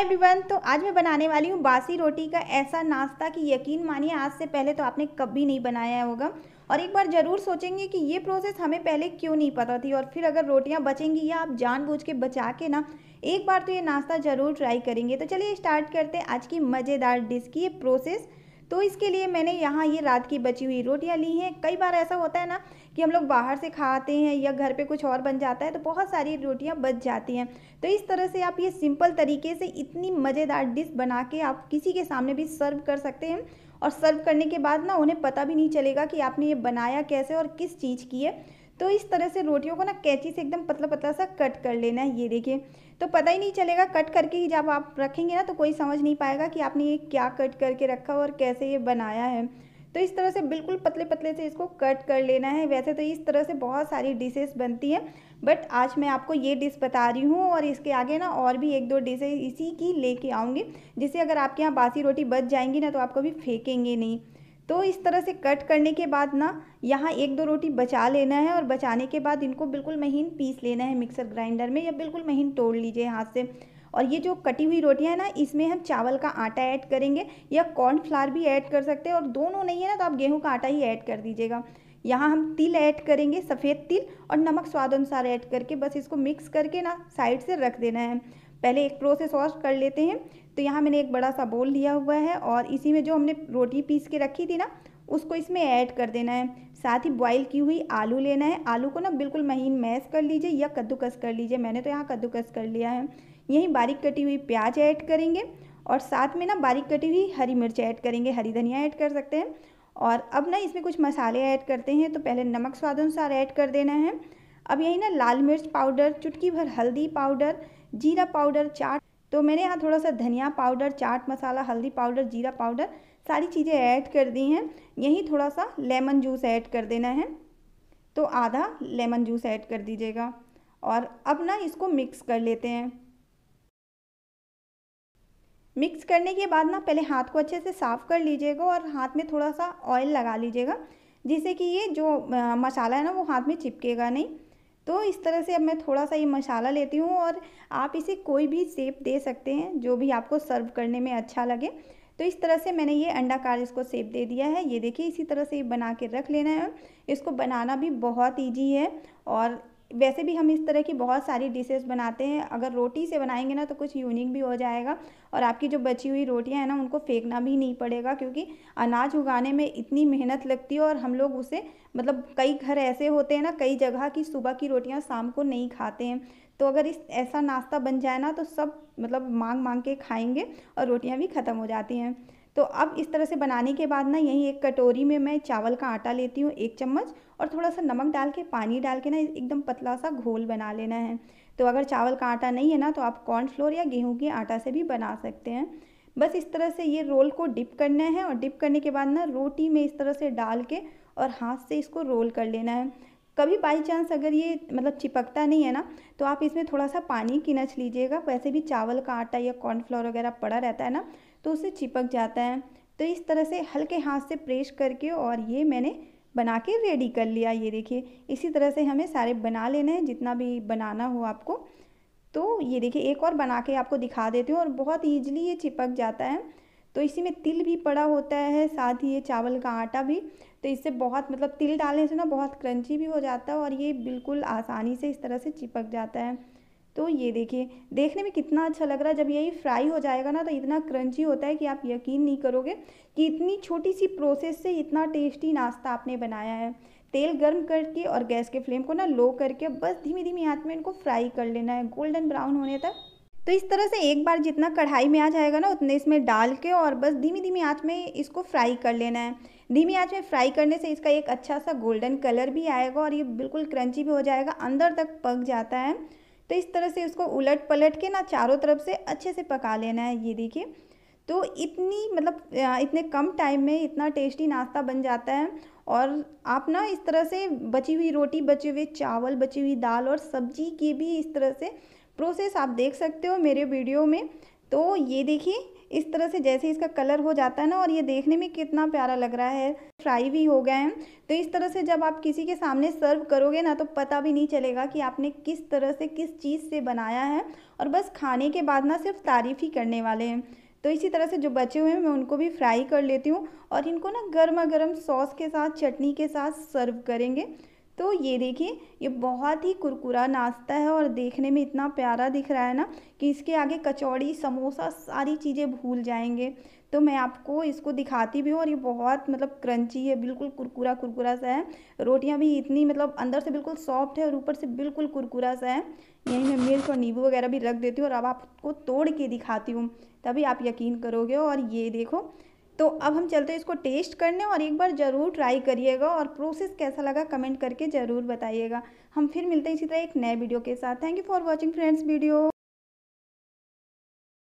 hi everyone तो आज मैं बनाने वाली हूँ बासी रोटी का ऐसा नाश्ता कि यकीन मानिए आज से पहले तो आपने कभी नहीं बनाया होगा और एक बार ज़रूर सोचेंगे कि ये प्रोसेस हमें पहले क्यों नहीं पता थी और फिर अगर रोटियाँ बचेंगी या आप जानबूझ के बचा के ना एक बार तो ये नाश्ता ज़रूर ट्राई करेंगे तो चलिए स्टार्ट करते हैं आज की मज़ेदार डिश की ये प्रोसेस तो इसके लिए मैंने यहाँ ये रात की बची हुई रोटियाँ ली हैं कई बार ऐसा होता है ना कि हम लोग बाहर से खाते हैं या घर पे कुछ और बन जाता है तो बहुत सारी रोटियाँ बच जाती हैं तो इस तरह से आप ये सिंपल तरीके से इतनी मज़ेदार डिश बना के आप किसी के सामने भी सर्व कर सकते हैं और सर्व करने के बाद ना उन्हें पता भी नहीं चलेगा कि आपने ये बनाया कैसे और किस चीज़ की है तो इस तरह से रोटियों को ना कैची से एकदम पतला पतला सा कट कर लेना है ये देखिए तो पता ही नहीं चलेगा कट करके ही जब आप रखेंगे ना तो कोई समझ नहीं पाएगा कि आपने ये क्या कट करके रखा और कैसे ये बनाया है तो इस तरह से बिल्कुल पतले पतले से इसको कट कर लेना है वैसे तो इस तरह से बहुत सारी डिशेस बनती हैं बट आज मैं आपको ये डिश बता रही हूँ और इसके आगे ना और भी एक दो डिशेज इसी की लेके आऊँगी जिससे अगर आपके यहाँ बासी रोटी बच जाएंगी ना तो आपको भी फेंकेंगे नहीं तो इस तरह से कट करने के बाद ना यहाँ एक दो रोटी बचा लेना है और बचाने के बाद इनको बिल्कुल महीन पीस लेना है मिक्सर ग्राइंडर में या बिल्कुल महीन तोड़ लीजिए हाथ से और ये जो कटी हुई रोटियाँ हैं ना इसमें हम चावल का आटा ऐड करेंगे या कॉर्नफ्लावर भी ऐड कर सकते हैं और दोनों नहीं है ना तो आप गेहूँ का आटा ही ऐड कर दीजिएगा यहाँ हम तिल ऐड करेंगे सफ़ेद तिल और नमक स्वाद अनुसार ऐड करके बस इसको मिक्स करके ना साइड से रख देना है पहले एक प्रोसेस और कर लेते हैं तो यहाँ मैंने एक बड़ा सा बोल लिया हुआ है और इसी में जो हमने रोटी पीस के रखी थी ना उसको इसमें ऐड कर देना है साथ ही बॉईल की हुई आलू लेना है आलू को ना बिल्कुल महीन मैश कर लीजिए या कद्दूकस कर लीजिए मैंने तो यहाँ कद्दूकस कर लिया है यहीं बारीक कटी हुई प्याज ऐड करेंगे और साथ में ना बारीक कटी हुई हरी मिर्च ऐड करेंगे हरी धनिया ऐड कर सकते हैं और अब ना इसमें कुछ मसाले ऐड करते हैं तो पहले नमक स्वाद अनुसार ऐड कर देना है अब यही ना लाल मिर्च पाउडर चुटकी भर हल्दी पाउडर जीरा पाउडर चाट तो मैंने यहाँ थोड़ा सा धनिया पाउडर चाट मसाला हल्दी पाउडर जीरा पाउडर सारी चीज़ें ऐड कर दी हैं यहीं थोड़ा सा लेमन जूस ऐड कर देना है तो आधा लेमन जूस ऐड कर दीजिएगा और अब ना इसको मिक्स कर लेते हैं मिक्स करने के बाद ना पहले हाथ को अच्छे से साफ़ कर लीजिएगा और हाथ में थोड़ा सा ऑयल लगा लीजिएगा जिससे कि ये जो मसाला है ना वो हाथ में चिपकेगा नहीं तो इस तरह से अब मैं थोड़ा सा ये मसाला लेती हूँ और आप इसे कोई भी सेप दे सकते हैं जो भी आपको सर्व करने में अच्छा लगे तो इस तरह से मैंने ये अंडाकार इसको सेप दे दिया है ये देखिए इसी तरह से ये बना के रख लेना है इसको बनाना भी बहुत ईजी है और वैसे भी हम इस तरह की बहुत सारी डिशेज बनाते हैं अगर रोटी से बनाएंगे ना तो कुछ यूनिक भी हो जाएगा और आपकी जो बची हुई रोटियां हैं ना उनको फेंकना भी नहीं पड़ेगा क्योंकि अनाज उगाने में इतनी मेहनत लगती है और हम लोग उसे मतलब कई घर ऐसे होते हैं ना कई जगह की सुबह की रोटियाँ शाम को नहीं खाते हैं तो अगर इस ऐसा नाश्ता बन जाए ना तो सब मतलब मांग मांग के खाएंगे और रोटियाँ भी ख़त्म हो जाती हैं तो अब इस तरह से बनाने के बाद ना यहीं एक कटोरी में मैं चावल का आटा लेती हूँ एक चम्मच और थोड़ा सा नमक डाल के पानी डाल के ना एकदम पतला सा घोल बना लेना है तो अगर चावल का आटा नहीं है ना तो आप कॉर्नफ्लोर या गेहूँ के आटा से भी बना सकते हैं बस इस तरह से ये रोल को डिप करना है और डिप करने के बाद ना रोटी में इस तरह से डाल के और हाथ से इसको रोल कर लेना है कभी बाई चांस अगर ये मतलब चिपकता नहीं है ना तो आप इसमें थोड़ा सा पानी की नच लीजिएगा वैसे भी चावल का आटा या कॉर्नफ्लोर वगैरह पड़ा रहता है ना तो उससे चिपक जाता है तो इस तरह से हल्के हाथ से प्रेस करके और ये मैंने बना के रेडी कर लिया ये देखिए इसी तरह से हमें सारे बना लेने हैं जितना भी बनाना हो आपको तो ये देखिए एक और बना के आपको दिखा देती हूँ और बहुत ईजिली ये चिपक जाता है तो इसी में तिल भी पड़ा होता है साथ ही ये चावल का आटा भी तो इससे बहुत मतलब तिल डालने से ना बहुत क्रंची भी हो जाता है और ये बिल्कुल आसानी से इस तरह से चिपक जाता है तो ये देखिए देखने में कितना अच्छा लग रहा है जब यही फ्राई हो जाएगा ना तो इतना क्रंची होता है कि आप यकीन नहीं करोगे कि इतनी छोटी सी प्रोसेस से इतना टेस्टी नाश्ता आपने बनाया है तेल गर्म करके और गैस के फ्लेम को ना लो करके बस धीमी धीमी आँच में इनको फ्राई कर लेना है गोल्डन ब्राउन होने तक तो इस तरह से एक बार जितना कढ़ाई में आ जाएगा ना उतने इसमें डाल के और बस धीमी धीमी आँच में इसको फ्राई कर लेना है धीमी आँच में फ्राई करने से इसका एक अच्छा सा गोल्डन कलर भी आएगा और ये बिल्कुल क्रंची भी हो जाएगा अंदर तक पक जाता है तो इस तरह से उसको उलट पलट के ना चारों तरफ से अच्छे से पका लेना है ये देखिए तो इतनी मतलब इतने कम टाइम में इतना टेस्टी नाश्ता बन जाता है और आप ना इस तरह से बची हुई रोटी बचे हुए चावल बची हुई दाल और सब्जी की भी इस तरह से प्रोसेस आप देख सकते हो मेरे वीडियो में तो ये देखिए इस तरह से जैसे इसका कलर हो जाता है ना और ये देखने में कितना प्यारा लग रहा है फ्राई भी हो गए हैं तो इस तरह से जब आप किसी के सामने सर्व करोगे ना तो पता भी नहीं चलेगा कि आपने किस तरह से किस चीज़ से बनाया है और बस खाने के बाद ना सिर्फ तारीफ़ ही करने वाले हैं तो इसी तरह से जो बचे हुए हैं मैं उनको भी फ्राई कर लेती हूँ और इनको ना गर्मा गर्म सॉस के साथ चटनी के साथ सर्व करेंगे तो ये देखिए ये बहुत ही कुरकुरा नाश्ता है और देखने में इतना प्यारा दिख रहा है ना कि इसके आगे कचौड़ी समोसा सारी चीज़ें भूल जाएंगे तो मैं आपको इसको दिखाती भी हूँ और ये बहुत मतलब क्रंची है बिल्कुल कुरकुरा कुरकुरा सा है रोटियाँ भी इतनी मतलब अंदर से बिल्कुल सॉफ्ट है और ऊपर से बिल्कुल कुरकुरा सा है यहीं मैं मिर्च और नींबू वगैरह भी रख देती हूँ और अब आपको तोड़ के दिखाती हूँ तभी आप यकीन करोगे और ये देखो तो अब हम चलते हैं इसको टेस्ट करने और एक बार ज़रूर ट्राई करिएगा और प्रोसेस कैसा लगा कमेंट करके ज़रूर बताइएगा हम फिर मिलते हैं इसी तरह एक नए वीडियो के साथ thank you for watching friends video